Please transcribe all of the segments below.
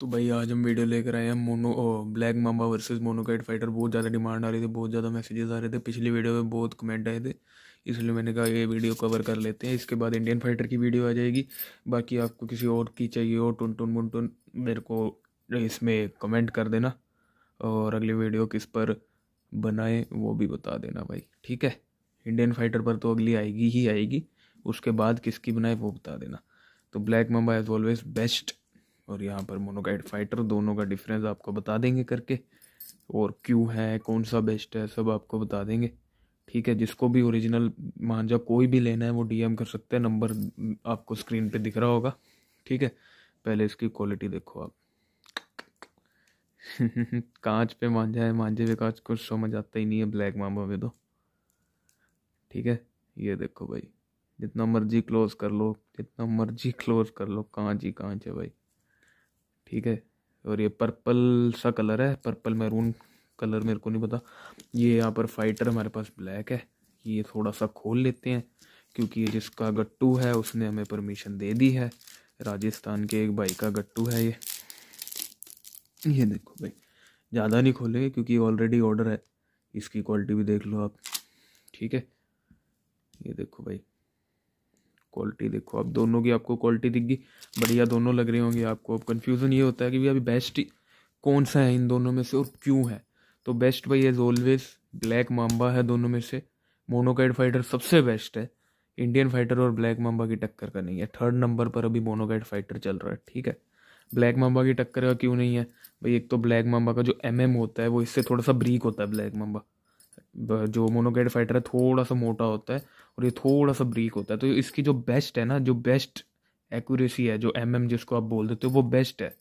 तो भाई आज हम वीडियो लेकर आए हैं mono black mama versus monokite fighter बहुत ज़्यादा डिमांड आ रही थी बहुत ज़्यादा मैसेजेस आ रहे थे पिछली वीडियो में बहुत कमेंट आए थे इसलिए मैंने कहा ये वीडियो कवर कर लेते हैं इसके बाद इंडियन फाइटर की वीडियो आ जाएगी बाकी आपको किसी और की चाहिए और टुन टुन मुन मेरे को इसमें कमेंट कर देना और अगली वीडियो किस पर बनाए वो भी बता देना भाई ठीक है इंडियन फाइटर पर तो अगली आएगी ही आएगी उसके बाद किसकी बनाए वो बता देना तो black mama as always best और यहाँ पर मोनोगाइड फाइटर दोनों का डिफरेंस आपको बता देंगे करके और क्यों है कौन सा बेस्ट है सब आपको बता देंगे ठीक है जिसको भी ओरिजिनल मांझा कोई भी लेना है वो डीएम कर सकते हैं नंबर आपको स्क्रीन पे दिख रहा होगा ठीक है पहले इसकी क्वालिटी देखो आप कांच पे मांझा है मांझे पे कांच कुछ समझ आता ही नहीं है ब्लैक मामा पे तो ठीक है ये देखो भाई जितना मर्जी क्लोज कर लो जितना मर्जी क्लोज कर लो कांच ही कांच है भाई ठीक है और ये पर्पल सा कलर है पर्पल मैरून कलर मेरे को नहीं पता ये यहाँ पर फाइटर हमारे पास ब्लैक है ये थोड़ा सा खोल लेते हैं क्योंकि ये जिसका गट्टू है उसने हमें परमिशन दे दी है राजस्थान के एक भाई का गट्टू है ये ये देखो भाई ज़्यादा नहीं खोलेंगे क्योंकि ऑलरेडी ऑर्डर है इसकी क्वालिटी भी देख लो आप ठीक है ये देखो भाई क्वालिटी देखो अब दोनों की आपको क्वालिटी दिख गई बढ़िया दोनों लग रहे होंगे आपको अब कन्फ्यूज़न ये होता है कि भैया अभी बेस्ट कौन सा है इन दोनों में से और क्यों है तो बेस्ट भाई एज ऑलवेज ब्लैक माम्बा है दोनों में से मोनोकाइड फाइटर सबसे बेस्ट है इंडियन फाइटर और ब्लैक माम्बा की टक्कर का नहीं है थर्ड नंबर पर अभी मोनोकाइड फाइटर चल रहा है ठीक है ब्लैक माम्बा की टक्कर का क्यों नहीं है भाई एक तो ब्लैक माम्बा का जो एम एम होता है वो इससे थोड़ा सा ब्रीक होता है ब्लैक माम्बा जो मोनोगेड फाइटर है थोड़ा सा मोटा होता है और ये थोड़ा सा ब्रीक होता है तो इसकी जो बेस्ट है ना जो बेस्ट एक्यूरेसी है जो एम mm जिसको आप बोल देते हो वो बेस्ट है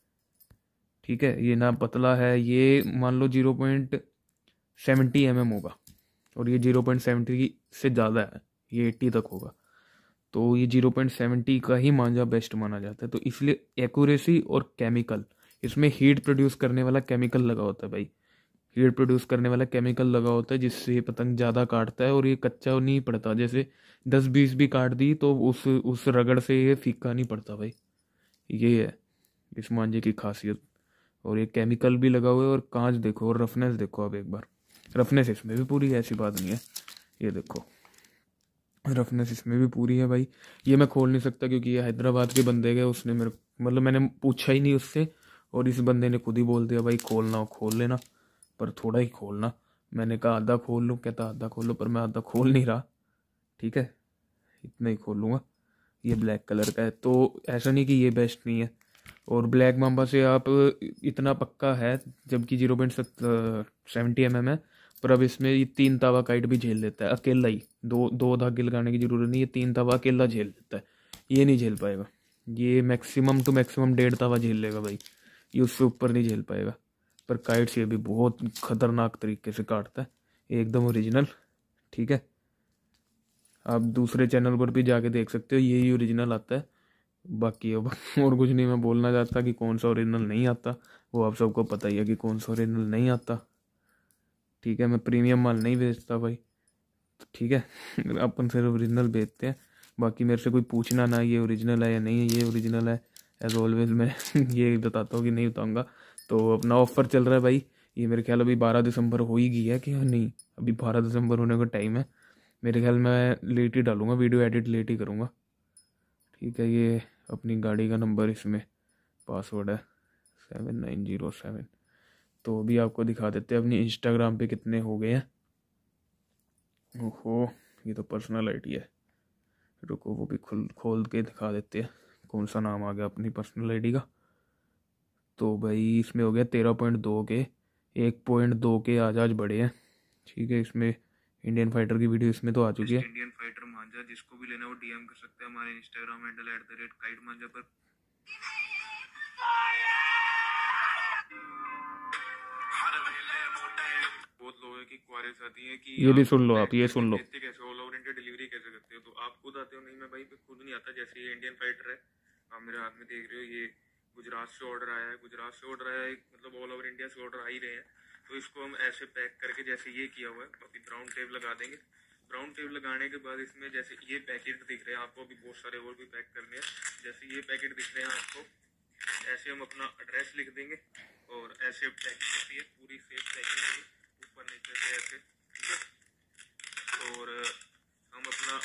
ठीक है ये ना पतला है ये मान लो zero point seventy M M होगा और ये जीरो पॉइंट सेवेंटी से ज़्यादा है ये एट्टी तक होगा तो ये जीरो पॉइंट सेवेंटी का ही मांझा बेस्ट माना जाता है तो इसलिए एक्यूरेसी और केमिकल इसमें हीट प्रोड्यूस करने वाला केमिकल लगा होता है भाई हीट प्रोड्यूस करने वाला केमिकल लगा होता है जिससे ये पतंग ज़्यादा काटता है और ये कच्चा नहीं पड़ता जैसे दस बीस भी काट दी तो उस उस रगड़ से ये फीका नहीं पड़ता भाई ये है इस मांझे की खासियत और ये केमिकल भी लगा हुआ है और कांच देखो और रफनेस देखो अब एक बार रफनेस इसमें भी पूरी ऐसी बात नहीं है ये देखो रफनेस इसमें भी पूरी है भाई ये मैं खोल नहीं सकता क्योंकि ये हैदराबाद के बंदे गए उसने मेरे मतलब मैंने पूछा ही नहीं उससे और इस बंदे ने खुद ही बोल दिया भाई खोलना हो खोल लेना पर थोड़ा ही खोलना मैंने कहा आधा खोल लूँ कहता आधा खोल लो पर मैं आधा खोल नहीं रहा ठीक है इतना ही खोल लूँगा ये ब्लैक कलर का है तो ऐसा नहीं कि ये बेस्ट नहीं है और ब्लैक माम्बा से आप इतना पक्का है जबकि जीरो पॉइंट सेवेंटी एम है पर अब इसमें ये तीन तावा काइट भी झेल लेता है अकेला ही दो दो धागे लगाने की ज़रूरत नहीं ये तीन तावा अकेला झेल लेता है ये नहीं झेल पाएगा ये मैक्सिमम टू मैक्सिमम डेढ़ तावा झेल लेगा भाई ये उससे ऊपर नहीं झेल पाएगा पर काइट ये भी बहुत खतरनाक तरीके से काटता है एकदम ओरिजिनल ठीक है आप दूसरे चैनल पर भी जाके देख सकते हो यही ओरिजिनल आता है बाकी अब और कुछ नहीं मैं बोलना चाहता कि कौन सा ओरिजिनल नहीं आता वो आप सबको पता ही है कि कौन सा ओरिजिनल नहीं आता ठीक है मैं प्रीमियम माल नहीं बेचता भाई ठीक है अपन सिर्फ ओरिजिनल बेचते हैं बाकी मेरे से कोई पूछना ना ये ओरिजिनल है या नहीं है ये ओरिजिनल है एज ऑलवेज मैं ये बताता हूँ कि नहीं बताऊँगा तो अपना ऑफ़र चल रहा है भाई ये मेरे ख्याल अभी बारह दिसंबर हो ही गई है कि हाँ, नहीं अभी बारह दिसंबर होने का टाइम है मेरे ख्याल मैं लेट ही डालूंगा वीडियो एडिट लेट ही करूँगा ठीक है ये अपनी गाड़ी का नंबर इसमें पासवर्ड है सेवन नाइन जीरो सेवन तो अभी आपको दिखा देते हैं अपनी इंस्टाग्राम पे कितने हो गए हैं ओहो ये तो पर्सनल आईडी है रुको वो भी खुल खोल के दिखा देते हैं कौन सा नाम आ गया अपनी पर्सनल आईडी का तो भाई इसमें हो गया तेरह पॉइंट दो के एक पॉइंट दो के आज आज बड़े हैं ठीक है इसमें इंडियन फाइटर की वीडियो इसमें तो आ चुकी है इंडियन फाइटर मांझा जिसको भी लेना वो डीएम कर सकते हैं हमारे Instagram handle at the rate kite manjha पर बहुत लोग हैं कि क्वारे साथी हैं कि ये भी सुन लो आप ये सुन लो कैसे ऑल ओवर इंडिया डिलीवरी कैसे करते हो तो आप खुद आते हो नहीं मैं भाई खुद नहीं आता जैसे ये इंडियन फाइटर है आप मेरे हाथ में देख रहे हो ये गुजरात से ऑर्डर आया है गुजरात से ऑर्डर आया है मतलब ऑल ओवर इंडिया से ऑर्डर आ ही रहे हैं तो इसको हम ऐसे पैक करके जैसे ये किया हुआ है अभी ब्राउन टेप लगा देंगे ब्राउन टेप लगाने के बाद इसमें जैसे ये पैकेट दिख रहे हैं आपको अभी बहुत सारे और भी पैक करने हैं जैसे ये पैकेट दिख रहे हैं आपको ऐसे हम अपना एड्रेस लिख देंगे और ऐसे पैकिंग होती है पूरी सेफ पैकिंग होगी ऊपर नीचे से ऐसे और हम अपना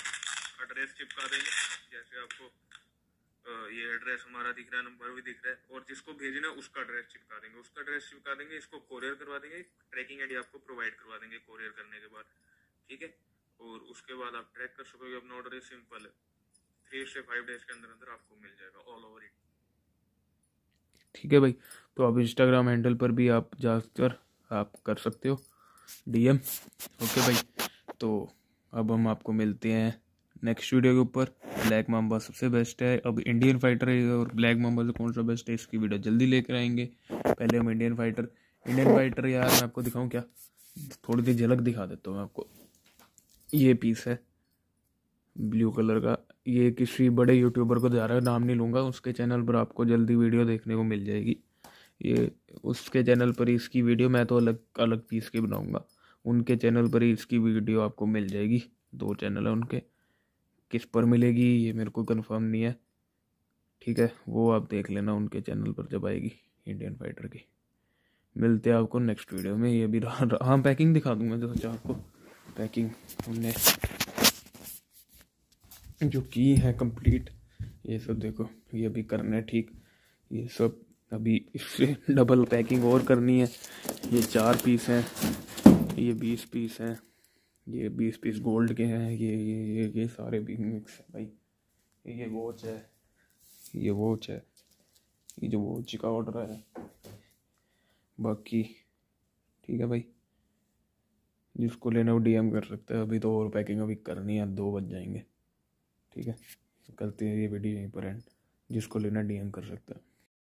एड्रेस चिपका देंगे जैसे आपको ये एड्रेस हमारा दिख रहा है नंबर भी दिख रहा है और जिसको भेजना है उसका एड्रेस चिपका देंगे उसका एड्रेस चिपका देंगे इसको कोरियर करवा देंगे ट्रैकिंग आईडी आपको प्रोवाइड करवा देंगे कोरियर करने के बाद ठीक है और उसके बाद आप ट्रैक कर सकोगे अपना ऑर्डर सिंपल है थ्री से फाइव डेज के अंदर अंदर आपको मिल जाएगा ऑल ओवर इंडिया ठीक है भाई तो आप इंस्टाग्राम हैंडल पर भी आप जाकर आप कर सकते हो डीएम ओके भाई तो अब हम आपको मिलते हैं नेक्स्ट वीडियो के ऊपर ब्लैक माम्बा सबसे बेस्ट है अब इंडियन फाइटर है और ब्लैक माम्बा से कौन सा बेस्ट है इसकी वीडियो जल्दी लेकर आएंगे पहले हम इंडियन फाइटर इंडियन फाइटर यार मैं आपको दिखाऊँ क्या थोड़ी देर झलक दिखा देता हूँ आपको ये पीस है ब्लू कलर का ये किसी बड़े यूट्यूबर को जा रहा है नाम नहीं लूँगा उसके चैनल पर आपको जल्दी वीडियो देखने को मिल जाएगी ये उसके चैनल पर इसकी वीडियो मैं तो अलग अलग पीस की बनाऊँगा उनके चैनल पर ही इसकी वीडियो आपको मिल जाएगी दो चैनल है उनके किस पर मिलेगी ये मेरे को कंफर्म नहीं है ठीक है वो आप देख लेना उनके चैनल पर जब आएगी इंडियन फाइटर की मिलते हैं आपको नेक्स्ट वीडियो में ये भी हाँ पैकिंग दिखा दूंगा जो सोचा आपको पैकिंग हमने जो की है कंप्लीट ये सब देखो ये अभी करना है ठीक ये सब अभी इससे डबल पैकिंग और करनी है ये चार पीस हैं ये बीस पीस हैं ये बीस पीस गोल्ड के हैं ये ये ये ये सारे भी मिक्स है भाई ये वॉच है ये वॉच है ये जो वॉच का ऑर्डर है बाकी ठीक है भाई जिसको लेना वो डीएम कर सकते हैं अभी तो और पैकिंग अभी करनी है दो बज जाएंगे ठीक है करते हैं ये वीडियो यहीं पर एंड जिसको लेना डीएम कर सकते हैं